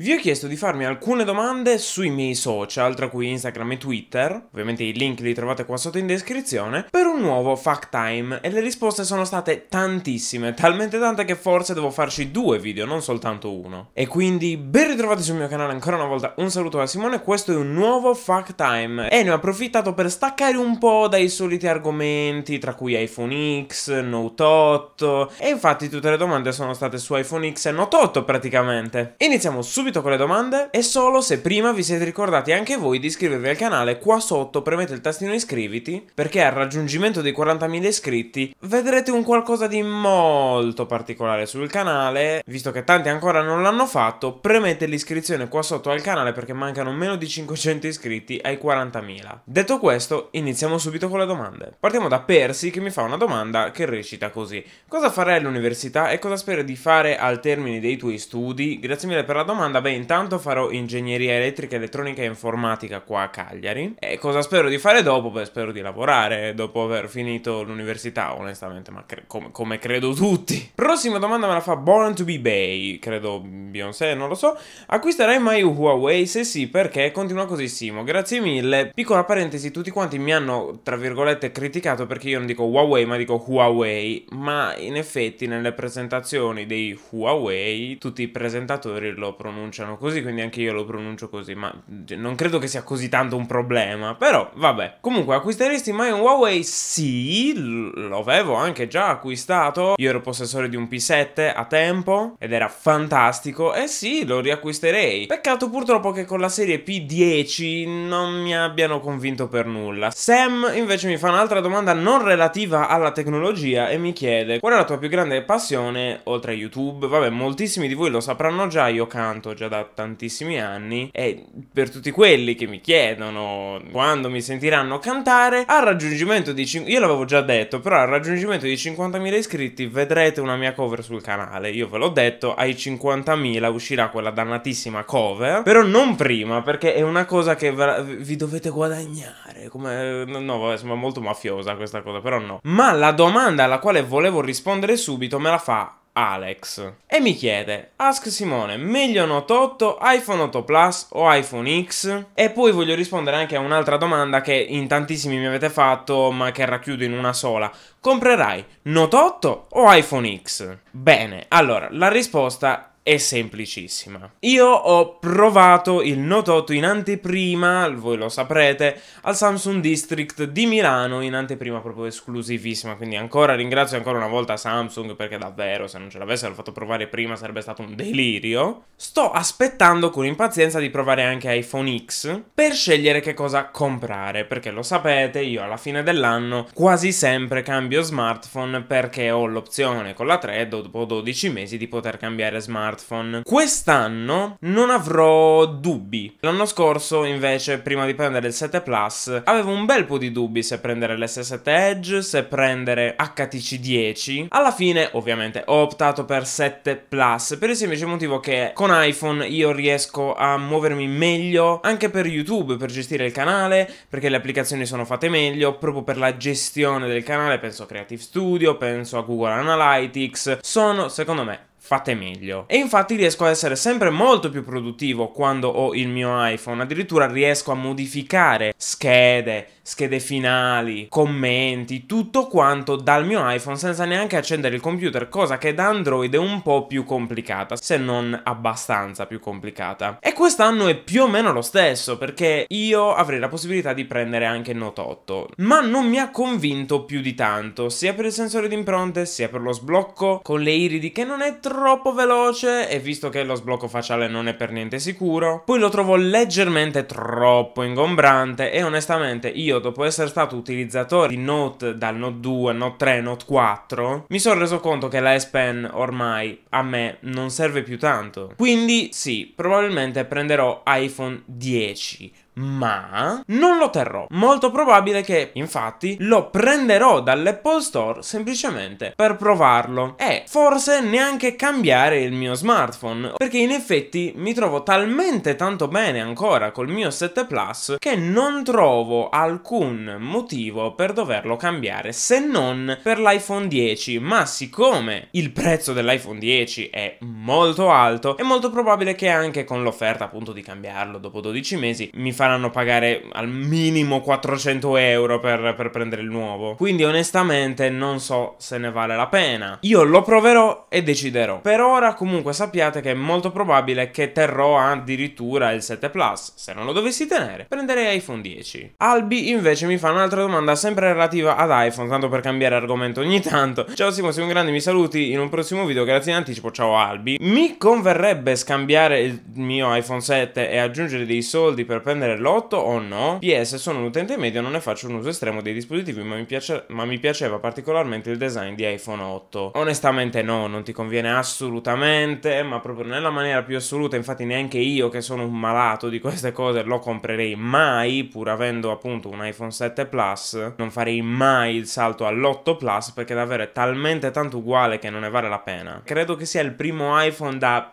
Vi ho chiesto di farmi alcune domande sui miei social, tra cui Instagram e Twitter, ovviamente i link li trovate qua sotto in descrizione, per un nuovo Fact Time e le risposte sono state tantissime, talmente tante che forse devo farci due video, non soltanto uno. E quindi ben ritrovati sul mio canale ancora una volta, un saluto da Simone, questo è un nuovo Fact Time e ne ho approfittato per staccare un po' dai soliti argomenti, tra cui iPhone X, Note 8 e infatti tutte le domande sono state su iPhone X e Note 8 praticamente. Iniziamo subito subito con le domande e solo se prima vi siete ricordati anche voi di iscrivervi al canale qua sotto premete il tastino iscriviti perché al raggiungimento dei 40.000 iscritti vedrete un qualcosa di molto particolare sul canale visto che tanti ancora non l'hanno fatto premete l'iscrizione qua sotto al canale perché mancano meno di 500 iscritti ai 40.000 detto questo iniziamo subito con le domande partiamo da Percy che mi fa una domanda che recita così cosa farai all'università e cosa speri di fare al termine dei tuoi studi grazie mille per la domanda domanda, beh intanto farò ingegneria elettrica, elettronica e informatica qua a Cagliari e cosa spero di fare dopo? Beh spero di lavorare dopo aver finito l'università onestamente, ma cre com come credo tutti. Prossima domanda me la fa Born to be Bay, credo Beyoncé, non lo so. Acquisterai mai Huawei? Se sì, perché? Continua così Simo, grazie mille. Piccola parentesi, tutti quanti mi hanno, tra virgolette, criticato perché io non dico Huawei ma dico Huawei, ma in effetti nelle presentazioni dei Huawei tutti i presentatori lo pronunciano pronunciano così, quindi anche io lo pronuncio così, ma cioè, non credo che sia così tanto un problema. Però, vabbè. Comunque, acquisteresti mai un Huawei? Sì, l'avevo anche già acquistato. Io ero possessore di un P7 a tempo ed era fantastico. E sì, lo riacquisterei. Peccato purtroppo che con la serie P10 non mi abbiano convinto per nulla. Sam invece mi fa un'altra domanda non relativa alla tecnologia e mi chiede qual è la tua più grande passione oltre a YouTube? Vabbè, moltissimi di voi lo sapranno già, io canto fatto già da tantissimi anni e per tutti quelli che mi chiedono quando mi sentiranno cantare, al raggiungimento di 5... io l'avevo già detto, però al raggiungimento di 50.000 iscritti vedrete una mia cover sul canale, io ve l'ho detto, ai 50.000 uscirà quella dannatissima cover, però non prima perché è una cosa che vi dovete guadagnare, come... no, sembra molto mafiosa questa cosa, però no. Ma la domanda alla quale volevo rispondere subito me la fa Alex e mi chiede Ask Simone, meglio Note 8, iPhone 8 Plus o iPhone X? E poi voglio rispondere anche a un'altra domanda che in tantissimi mi avete fatto ma che racchiudo in una sola Comprerai Note 8 o iPhone X? Bene, allora la risposta è semplicissima. Io ho provato il Note 8 in anteprima, voi lo saprete, al Samsung District di Milano in anteprima proprio esclusivissima, quindi ancora ringrazio ancora una volta Samsung perché davvero se non ce l'avessero fatto provare prima sarebbe stato un delirio. Sto aspettando con impazienza di provare anche iPhone X per scegliere che cosa comprare, perché lo sapete, io alla fine dell'anno quasi sempre cambio smartphone perché ho l'opzione con la 3 dopo 12 mesi di poter cambiare smartphone smartphone. Quest'anno non avrò dubbi. L'anno scorso, invece, prima di prendere il 7 Plus, avevo un bel po' di dubbi se prendere l'S7 Edge, se prendere HTC 10. Alla fine, ovviamente, ho optato per 7 Plus per il semplice motivo che con iPhone io riesco a muovermi meglio anche per YouTube, per gestire il canale, perché le applicazioni sono fatte meglio, proprio per la gestione del canale, penso a Creative Studio, penso a Google Analytics, sono secondo me fate meglio. E infatti riesco a essere sempre molto più produttivo quando ho il mio iPhone, addirittura riesco a modificare schede, schede finali, commenti, tutto quanto dal mio iPhone senza neanche accendere il computer, cosa che da Android è un po' più complicata, se non abbastanza più complicata. E quest'anno è più o meno lo stesso, perché io avrei la possibilità di prendere anche Note 8, ma non mi ha convinto più di tanto, sia per il sensore di impronte, sia per lo sblocco con le iridi che non è troppo troppo veloce e visto che lo sblocco facciale non è per niente sicuro, poi lo trovo leggermente troppo ingombrante e onestamente io dopo essere stato utilizzatore di Note dal Note 2, Note 3, Note 4, mi sono reso conto che la S Pen ormai a me non serve più tanto. Quindi sì, probabilmente prenderò iPhone 10 ma non lo terrò. Molto probabile che, infatti, lo prenderò dall'Apple Store semplicemente per provarlo e forse neanche cambiare il mio smartphone, perché in effetti mi trovo talmente tanto bene ancora col mio 7 Plus che non trovo alcun motivo per doverlo cambiare se non per l'iPhone 10, ma siccome il prezzo dell'iPhone 10 è molto alto, è molto probabile che anche con l'offerta appunto di cambiarlo dopo 12 mesi mi farà faranno pagare al minimo 400 euro per, per prendere il nuovo. Quindi onestamente non so se ne vale la pena. Io lo proverò e deciderò. Per ora comunque sappiate che è molto probabile che terrò addirittura il 7 Plus. Se non lo dovessi tenere, prenderei iPhone 10. Albi invece mi fa un'altra domanda sempre relativa ad iPhone, tanto per cambiare argomento ogni tanto. Ciao Simo, sei un grande, mi saluti in un prossimo video, grazie in anticipo, ciao Albi. Mi converrebbe scambiare il mio iPhone 7 e aggiungere dei soldi per prendere Lotto o no? PS, sono un utente medio, non ne faccio un uso estremo dei dispositivi, ma mi, piace, ma mi piaceva particolarmente il design di iPhone 8. Onestamente no, non ti conviene assolutamente, ma proprio nella maniera più assoluta, infatti neanche io che sono un malato di queste cose lo comprerei mai, pur avendo appunto un iPhone 7 Plus, non farei mai il salto all'8 Plus perché davvero è talmente tanto uguale che non ne vale la pena. Credo che sia il primo iPhone da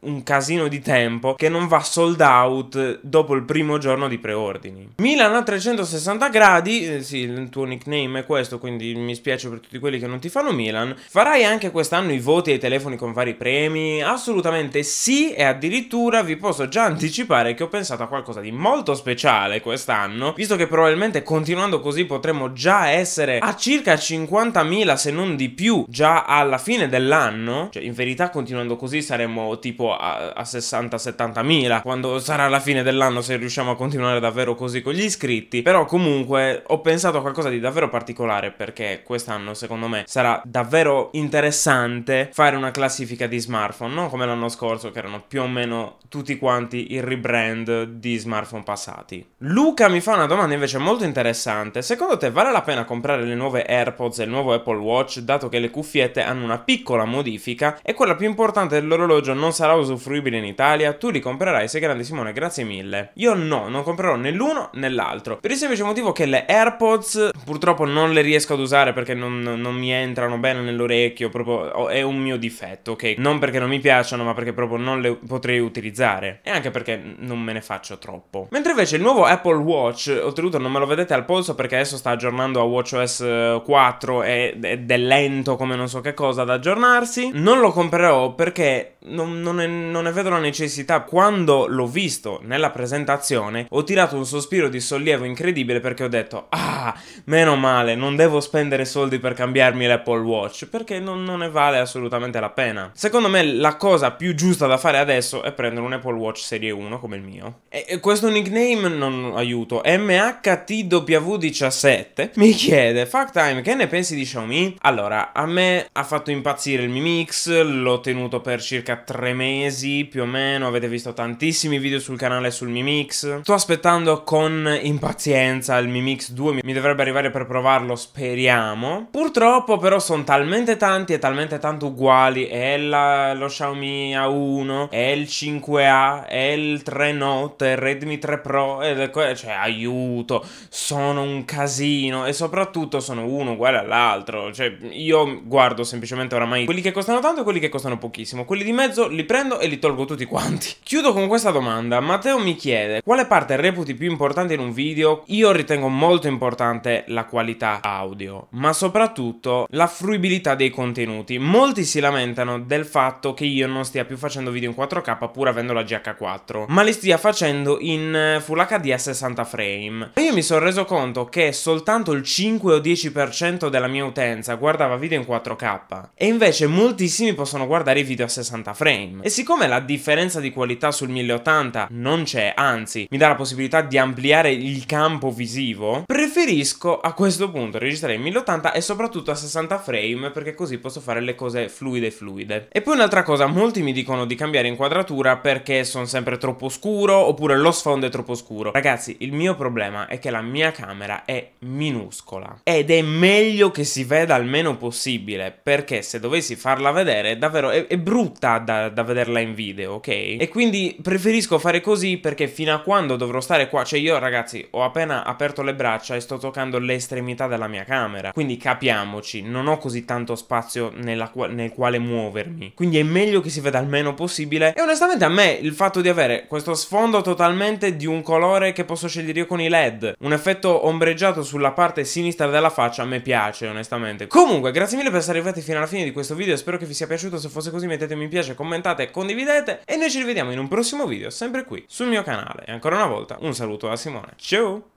un casino di tempo che non va sold out dopo il primo giorno di preordini. Milan a 360 gradi, eh, sì, il tuo nickname è questo, quindi mi spiace per tutti quelli che non ti fanno Milan. Farai anche quest'anno i voti ai telefoni con vari premi? Assolutamente sì e addirittura vi posso già anticipare che ho pensato a qualcosa di molto speciale quest'anno, visto che probabilmente continuando così potremmo già essere a circa 50.000 se non di più già alla fine dell'anno, cioè in verità continuando così saremo saremo tipo a, a 60-70 mila quando sarà la fine dell'anno se riusciamo a continuare davvero così con gli iscritti però comunque ho pensato a qualcosa di davvero particolare perché quest'anno secondo me sarà davvero interessante fare una classifica di smartphone non come l'anno scorso che erano più o meno tutti quanti il rebrand di smartphone passati Luca mi fa una domanda invece molto interessante secondo te vale la pena comprare le nuove AirPods e il nuovo Apple Watch dato che le cuffiette hanno una piccola modifica e quella più importante dell'orologio orologio non sarà usufruibile in Italia, tu li comprerai, sei grande Simone, grazie mille. Io no, non comprerò né l'uno né l'altro. Per il semplice motivo che le AirPods purtroppo non le riesco ad usare perché non, non mi entrano bene nell'orecchio, proprio oh, è un mio difetto, ok? Non perché non mi piacciono, ma perché proprio non le potrei utilizzare. E anche perché non me ne faccio troppo. Mentre invece il nuovo Apple Watch, ottenuto non me lo vedete al polso perché adesso sta aggiornando a WatchOS 4 eh, ed è lento come non so che cosa ad aggiornarsi, non lo comprerò perché non, non, ne, non ne vedo la necessità. Quando l'ho visto nella presentazione, ho tirato un sospiro di sollievo incredibile perché ho detto: Ah, meno male, non devo spendere soldi per cambiarmi l'Apple Watch perché non, non, ne vale assolutamente la pena. Secondo me, la cosa più giusta da fare adesso è prendere un Apple Watch Serie 1 come il mio. E, e questo nickname non aiuto. MHTW17 mi chiede: Fact time, che ne pensi di Xiaomi? Allora, a me ha fatto impazzire il Mi Mix, l'ho tenuto per circa circa tre mesi più o meno, avete visto tantissimi video sul canale sul Mi Mix. Sto aspettando con impazienza il Mi Mix 2, mi dovrebbe arrivare per provarlo, speriamo. Purtroppo però sono talmente tanti e talmente tanto uguali, è la, lo Xiaomi A1, è il 5A, è il 3 Note, è il Redmi 3 Pro, è, cioè aiuto, sono un casino e soprattutto sono uno uguale all'altro, cioè io guardo semplicemente oramai quelli che costano tanto e quelli che costano pochissimo, quelli di me mezzo li prendo e li tolgo tutti quanti. Chiudo con questa domanda. Matteo mi chiede quale parte reputi più importante in un video? Io ritengo molto importante la qualità audio, ma soprattutto la fruibilità dei contenuti. Molti si lamentano del fatto che io non stia più facendo video in 4K pur avendo la GH4, ma li stia facendo in eh, Full HD a 60 frame. E io mi sono reso conto che soltanto il 5 o 10% della mia utenza guardava video in 4K e invece moltissimi possono guardare i video a 60 60 frame. E siccome la differenza di qualità sul 1080 non c'è, anzi mi dà la possibilità di ampliare il campo visivo, preferisco a questo punto registrare in 1080 e soprattutto a 60 frame perché così posso fare le cose fluide fluide. E poi un'altra cosa, molti mi dicono di cambiare inquadratura perché sono sempre troppo scuro oppure lo sfondo è troppo scuro. Ragazzi, il mio problema è che la mia camera è minuscola ed è meglio che si veda almeno possibile perché se dovessi farla vedere davvero è, è brutta da, da vederla in video, ok? E quindi preferisco fare così perché fino a quando dovrò stare qua, cioè io ragazzi ho appena aperto le braccia e sto toccando le estremità della mia camera, quindi capiamoci, non ho così tanto spazio qua nel quale muovermi, quindi è meglio che si veda il meno possibile e onestamente a me il fatto di avere questo sfondo totalmente di un colore che posso scegliere io con i led, un effetto ombreggiato sulla parte sinistra della faccia, a me piace onestamente. Comunque, grazie mille per essere arrivati fino alla fine di questo video, spero che vi sia piaciuto, se fosse così mettetemi un piace piace, commentate e condividete e noi ci rivediamo in un prossimo video sempre qui sul mio canale. E ancora una volta un saluto da Simone. Ciao!